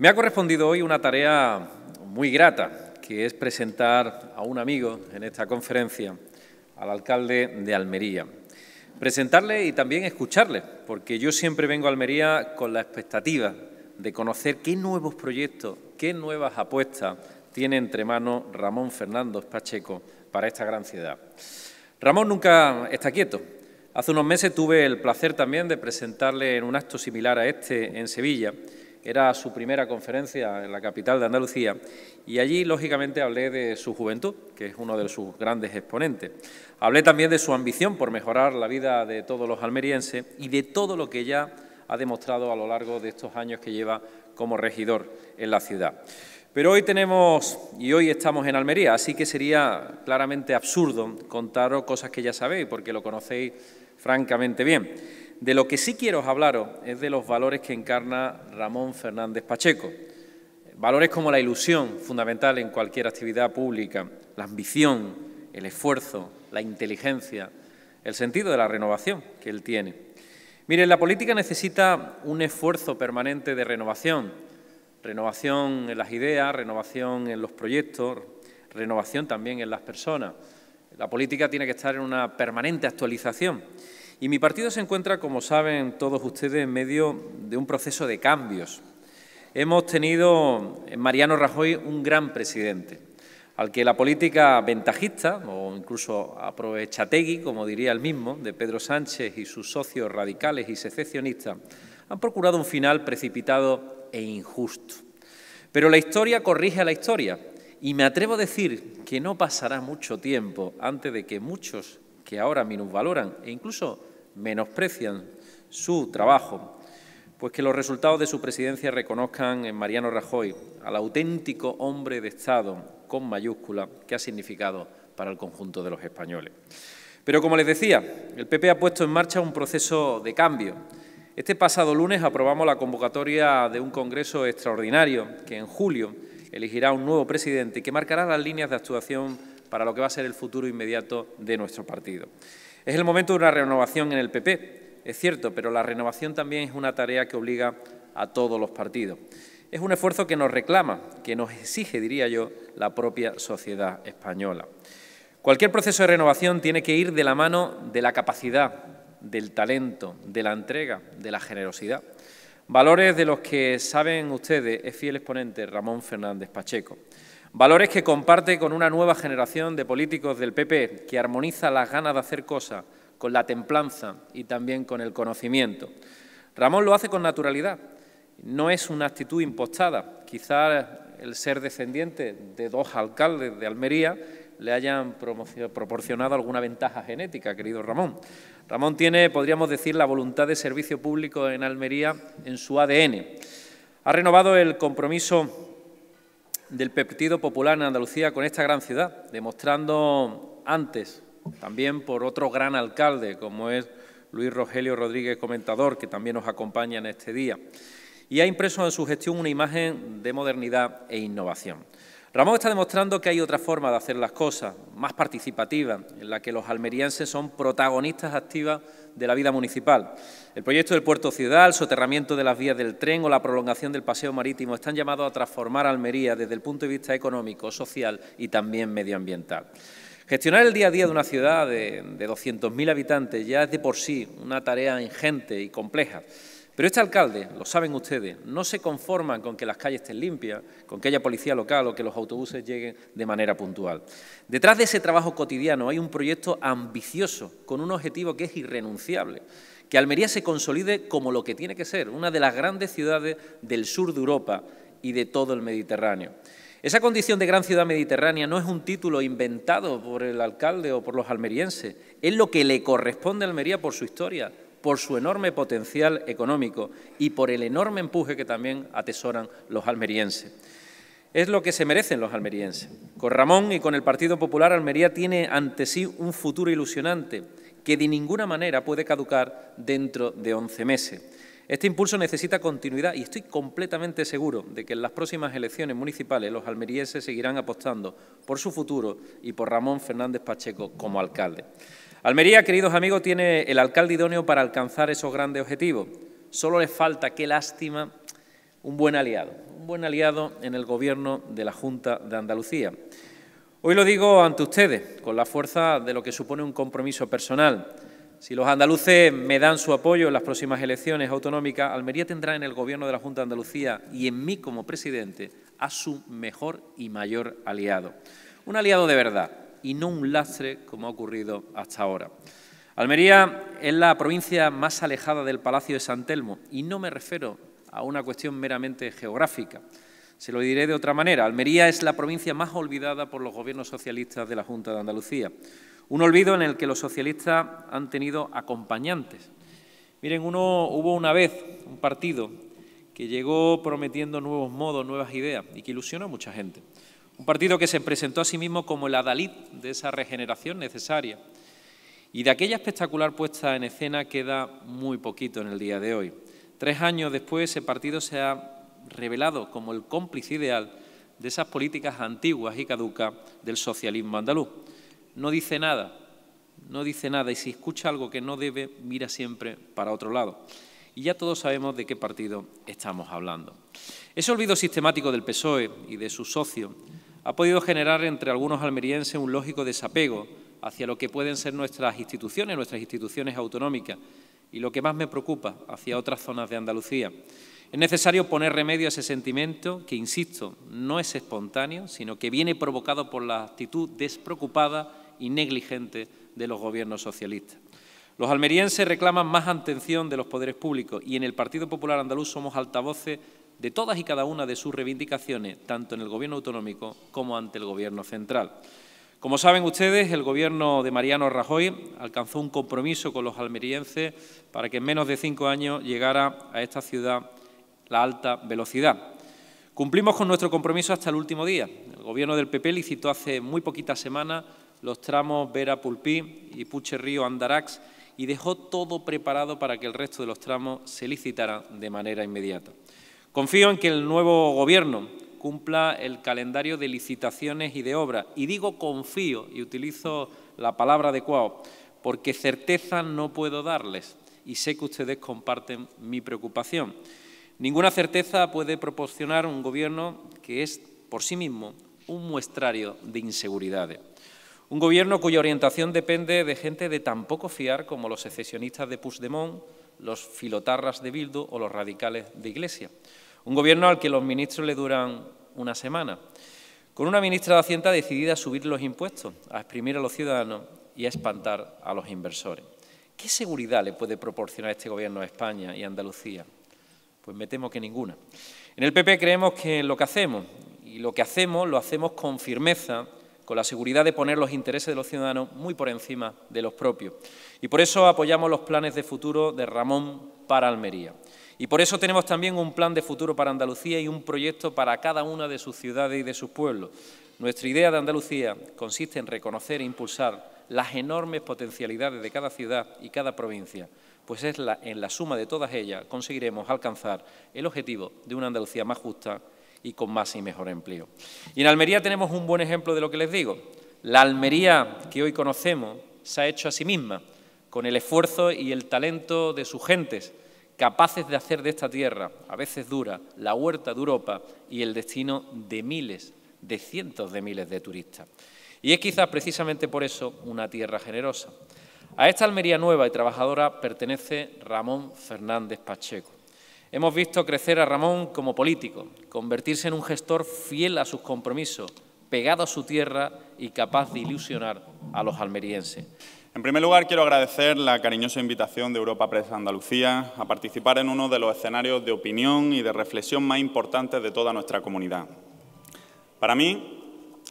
Me ha correspondido hoy una tarea muy grata, que es presentar a un amigo en esta conferencia, al alcalde de Almería. Presentarle y también escucharle, porque yo siempre vengo a Almería con la expectativa de conocer qué nuevos proyectos, qué nuevas apuestas tiene entre manos Ramón Fernández Pacheco para esta gran ciudad. Ramón nunca está quieto. Hace unos meses tuve el placer también de presentarle en un acto similar a este en Sevilla era su primera conferencia en la capital de Andalucía y allí, lógicamente, hablé de su juventud, que es uno de sus grandes exponentes. Hablé también de su ambición por mejorar la vida de todos los almerienses y de todo lo que ya ha demostrado a lo largo de estos años que lleva como regidor en la ciudad. Pero hoy tenemos y hoy estamos en Almería, así que sería claramente absurdo contaros cosas que ya sabéis, porque lo conocéis francamente bien. De lo que sí quiero hablaros es de los valores que encarna Ramón Fernández Pacheco. Valores como la ilusión, fundamental en cualquier actividad pública, la ambición, el esfuerzo, la inteligencia, el sentido de la renovación que él tiene. Miren, la política necesita un esfuerzo permanente de renovación, renovación en las ideas, renovación en los proyectos, renovación también en las personas. La política tiene que estar en una permanente actualización. Y mi partido se encuentra, como saben todos ustedes, en medio de un proceso de cambios. Hemos tenido en Mariano Rajoy un gran presidente, al que la política ventajista, o incluso aprovechategui, como diría él mismo, de Pedro Sánchez y sus socios radicales y secesionistas, han procurado un final precipitado e injusto. Pero la historia corrige a la historia, y me atrevo a decir que no pasará mucho tiempo antes de que muchos que ahora minusvaloran e incluso menosprecian su trabajo, pues que los resultados de su presidencia reconozcan en Mariano Rajoy al auténtico hombre de Estado con mayúscula que ha significado para el conjunto de los españoles. Pero como les decía, el PP ha puesto en marcha un proceso de cambio. Este pasado lunes aprobamos la convocatoria de un congreso extraordinario que en julio elegirá un nuevo presidente que marcará las líneas de actuación para lo que va a ser el futuro inmediato de nuestro partido. Es el momento de una renovación en el PP, es cierto, pero la renovación también es una tarea que obliga a todos los partidos. Es un esfuerzo que nos reclama, que nos exige, diría yo, la propia sociedad española. Cualquier proceso de renovación tiene que ir de la mano de la capacidad, del talento, de la entrega, de la generosidad. Valores de los que saben ustedes es fiel exponente Ramón Fernández Pacheco. Valores que comparte con una nueva generación de políticos del PP, que armoniza las ganas de hacer cosas con la templanza y también con el conocimiento. Ramón lo hace con naturalidad. No es una actitud impostada. Quizás el ser descendiente de dos alcaldes de Almería le hayan proporcionado alguna ventaja genética, querido Ramón. Ramón tiene, podríamos decir, la voluntad de servicio público en Almería en su ADN. Ha renovado el compromiso del Partido Popular en Andalucía con esta gran ciudad, demostrando antes, también por otro gran alcalde, como es Luis Rogelio Rodríguez Comentador, que también nos acompaña en este día, y ha impreso en su gestión una imagen de modernidad e innovación. Ramón está demostrando que hay otra forma de hacer las cosas, más participativa, en la que los almerienses son protagonistas activas de la vida municipal. El proyecto del puerto ciudad, el soterramiento de las vías del tren o la prolongación del paseo marítimo están llamados a transformar Almería desde el punto de vista económico, social y también medioambiental. Gestionar el día a día de una ciudad de 200.000 habitantes ya es de por sí una tarea ingente y compleja. Pero este alcalde, lo saben ustedes, no se conforma con que las calles estén limpias, con que haya policía local o que los autobuses lleguen de manera puntual. Detrás de ese trabajo cotidiano hay un proyecto ambicioso, con un objetivo que es irrenunciable, que Almería se consolide como lo que tiene que ser, una de las grandes ciudades del sur de Europa y de todo el Mediterráneo. Esa condición de gran ciudad mediterránea no es un título inventado por el alcalde o por los almerienses, es lo que le corresponde a Almería por su historia, por su enorme potencial económico y por el enorme empuje que también atesoran los almerienses. Es lo que se merecen los almerienses. Con Ramón y con el Partido Popular, Almería tiene ante sí un futuro ilusionante que de ninguna manera puede caducar dentro de 11 meses. Este impulso necesita continuidad y estoy completamente seguro de que en las próximas elecciones municipales los almerienses seguirán apostando por su futuro y por Ramón Fernández Pacheco como alcalde. Almería, queridos amigos, tiene el alcalde idóneo para alcanzar esos grandes objetivos. Solo le falta, qué lástima, un buen aliado, un buen aliado en el gobierno de la Junta de Andalucía. Hoy lo digo ante ustedes, con la fuerza de lo que supone un compromiso personal. Si los andaluces me dan su apoyo en las próximas elecciones autonómicas, Almería tendrá en el Gobierno de la Junta de Andalucía y en mí como presidente a su mejor y mayor aliado. Un aliado de verdad, y no un lastre como ha ocurrido hasta ahora. Almería es la provincia más alejada del Palacio de San Telmo y no me refiero a una cuestión meramente geográfica. Se lo diré de otra manera. Almería es la provincia más olvidada por los gobiernos socialistas de la Junta de Andalucía. Un olvido en el que los socialistas han tenido acompañantes. Miren, uno, hubo una vez un partido que llegó prometiendo nuevos modos, nuevas ideas y que ilusionó a mucha gente. Un partido que se presentó a sí mismo como el adalid de esa regeneración necesaria. Y de aquella espectacular puesta en escena queda muy poquito en el día de hoy. Tres años después, ese partido se ha revelado como el cómplice ideal de esas políticas antiguas y caducas del socialismo andaluz. No dice nada, no dice nada y si escucha algo que no debe, mira siempre para otro lado. Y ya todos sabemos de qué partido estamos hablando. Ese olvido sistemático del PSOE y de su socio ha podido generar entre algunos almerienses un lógico desapego hacia lo que pueden ser nuestras instituciones, nuestras instituciones autonómicas, y lo que más me preocupa, hacia otras zonas de Andalucía. Es necesario poner remedio a ese sentimiento que, insisto, no es espontáneo, sino que viene provocado por la actitud despreocupada y negligente de los gobiernos socialistas. Los almerienses reclaman más atención de los poderes públicos y en el Partido Popular Andaluz somos altavoces de todas y cada una de sus reivindicaciones, tanto en el Gobierno autonómico como ante el Gobierno central. Como saben ustedes, el Gobierno de Mariano Rajoy alcanzó un compromiso con los almerienses para que en menos de cinco años llegara a esta ciudad la alta velocidad. Cumplimos con nuestro compromiso hasta el último día. El Gobierno del PP licitó hace muy poquitas semanas los tramos Vera-Pulpí y Puche-Río-Andarax y dejó todo preparado para que el resto de los tramos se licitaran de manera inmediata. Confío en que el nuevo gobierno cumpla el calendario de licitaciones y de obras. Y digo confío, y utilizo la palabra adecuado, porque certeza no puedo darles y sé que ustedes comparten mi preocupación. Ninguna certeza puede proporcionar un gobierno que es por sí mismo un muestrario de inseguridades. Un gobierno cuya orientación depende de gente de tan poco fiar como los secesionistas de Puigdemont, los filotarras de Bildu o los radicales de Iglesia. Un gobierno al que los ministros le duran una semana. Con una ministra de Hacienda decidida a subir los impuestos, a exprimir a los ciudadanos y a espantar a los inversores. ¿Qué seguridad le puede proporcionar este gobierno a España y Andalucía? Pues me temo que ninguna. En el PP creemos que lo que hacemos, y lo que hacemos lo hacemos con firmeza, con la seguridad de poner los intereses de los ciudadanos muy por encima de los propios. Y por eso apoyamos los planes de futuro de Ramón para Almería. Y por eso tenemos también un plan de futuro para Andalucía y un proyecto para cada una de sus ciudades y de sus pueblos. Nuestra idea de Andalucía consiste en reconocer e impulsar las enormes potencialidades de cada ciudad y cada provincia, pues es en la suma de todas ellas conseguiremos alcanzar el objetivo de una Andalucía más justa y con más y mejor empleo. Y en Almería tenemos un buen ejemplo de lo que les digo. La Almería que hoy conocemos se ha hecho a sí misma, con el esfuerzo y el talento de sus gentes, capaces de hacer de esta tierra, a veces dura, la huerta de Europa y el destino de miles, de cientos de miles de turistas. Y es quizás precisamente por eso una tierra generosa. A esta Almería nueva y trabajadora pertenece Ramón Fernández Pacheco. Hemos visto crecer a Ramón como político, convertirse en un gestor fiel a sus compromisos, pegado a su tierra y capaz de ilusionar a los almerienses. En primer lugar, quiero agradecer la cariñosa invitación de Europa Press Andalucía a participar en uno de los escenarios de opinión y de reflexión más importantes de toda nuestra comunidad. Para mí,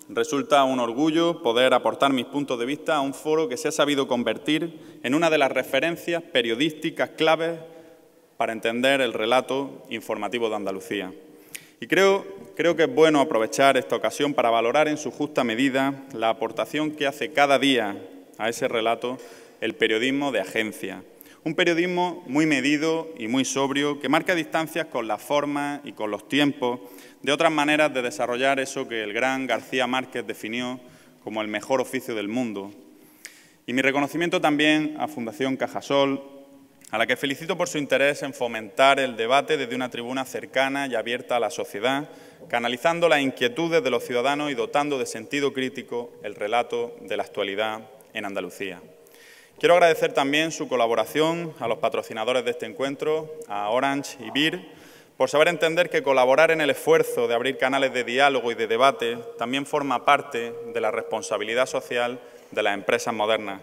resulta un orgullo poder aportar mis puntos de vista a un foro que se ha sabido convertir en una de las referencias periodísticas claves para entender el relato informativo de Andalucía. Y creo, creo que es bueno aprovechar esta ocasión para valorar en su justa medida la aportación que hace cada día a ese relato el periodismo de agencia. Un periodismo muy medido y muy sobrio que marca distancias con las formas y con los tiempos de otras maneras de desarrollar eso que el gran García Márquez definió como el mejor oficio del mundo. Y mi reconocimiento también a Fundación Cajasol, a la que felicito por su interés en fomentar el debate desde una tribuna cercana y abierta a la sociedad, canalizando las inquietudes de los ciudadanos y dotando de sentido crítico el relato de la actualidad en Andalucía. Quiero agradecer también su colaboración a los patrocinadores de este encuentro, a Orange y BIR, por saber entender que colaborar en el esfuerzo de abrir canales de diálogo y de debate también forma parte de la responsabilidad social de las empresas modernas.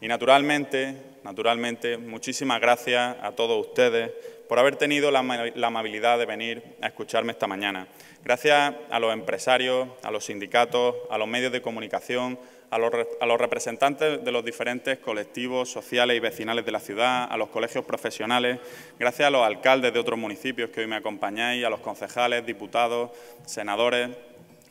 Y naturalmente, naturalmente, muchísimas gracias a todos ustedes por haber tenido la, amabilidad de venir a escucharme esta mañana. Gracias a los empresarios, a los sindicatos, a los medios de comunicación, a los, a los representantes de los diferentes colectivos sociales y vecinales de la ciudad, a los colegios profesionales, gracias a los alcaldes de otros municipios que hoy me acompañáis, a los concejales, diputados, senadores,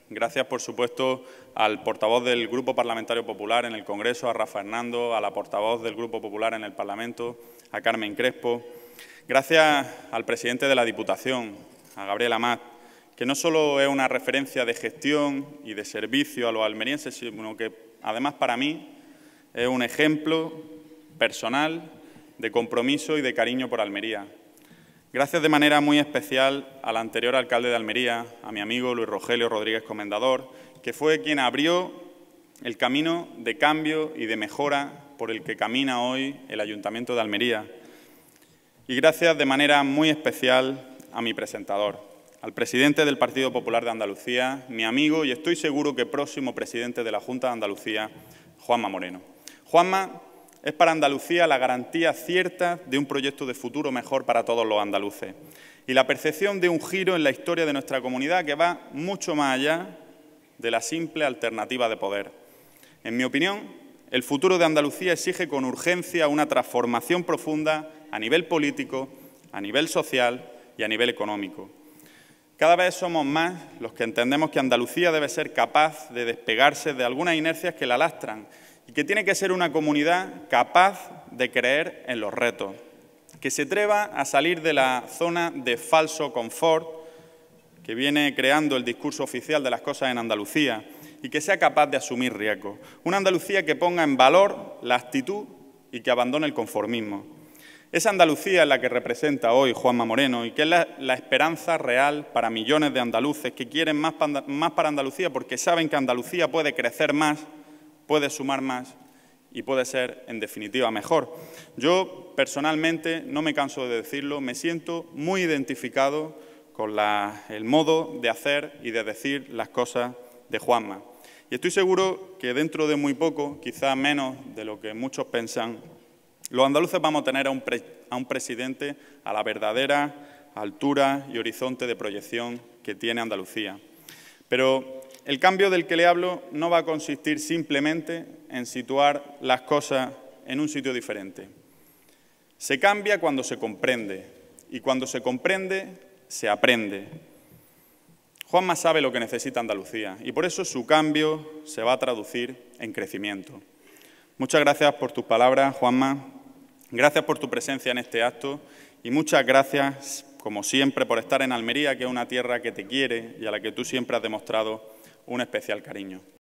Gracias, por supuesto, al portavoz del Grupo Parlamentario Popular en el Congreso, a Rafa Hernando, a la portavoz del Grupo Popular en el Parlamento, a Carmen Crespo, Gracias al presidente de la Diputación, a Gabriel Amat, que no solo es una referencia de gestión y de servicio a los almerienses, sino que además para mí es un ejemplo personal de compromiso y de cariño por Almería. Gracias de manera muy especial al anterior alcalde de Almería, a mi amigo Luis Rogelio Rodríguez Comendador, que fue quien abrió el camino de cambio y de mejora por el que camina hoy el Ayuntamiento de Almería y gracias de manera muy especial a mi presentador, al presidente del Partido Popular de Andalucía, mi amigo y estoy seguro que próximo presidente de la Junta de Andalucía, Juanma Moreno. Juanma es para Andalucía la garantía cierta de un proyecto de futuro mejor para todos los andaluces y la percepción de un giro en la historia de nuestra comunidad que va mucho más allá de la simple alternativa de poder. En mi opinión, el futuro de Andalucía exige con urgencia una transformación profunda a nivel político, a nivel social y a nivel económico. Cada vez somos más los que entendemos que Andalucía debe ser capaz de despegarse de algunas inercias que la lastran y que tiene que ser una comunidad capaz de creer en los retos, que se atreva a salir de la zona de falso confort que viene creando el discurso oficial de las cosas en Andalucía y que sea capaz de asumir riesgos. Una Andalucía que ponga en valor la actitud y que abandone el conformismo. Es Andalucía la que representa hoy Juanma Moreno y que es la, esperanza real para millones de andaluces que quieren más, para Andalucía porque saben que Andalucía puede crecer más, puede sumar más y puede ser, en definitiva, mejor. Yo, personalmente, no me canso de decirlo, me siento muy identificado con el modo de hacer y de decir las cosas de Juanma. Y estoy seguro que dentro de muy poco, quizá menos de lo que muchos pensan, los andaluces vamos a tener a un, presidente a la verdadera altura y horizonte de proyección que tiene Andalucía. Pero el cambio del que le hablo no va a consistir simplemente en situar las cosas en un sitio diferente. Se cambia cuando se comprende y cuando se comprende se aprende. Juanma sabe lo que necesita Andalucía y por eso su cambio se va a traducir en crecimiento. Muchas gracias por tus palabras, Juanma. Gracias por tu presencia en este acto y muchas gracias, como siempre, por estar en Almería, que es una tierra que te quiere y a la que tú siempre has demostrado un especial cariño.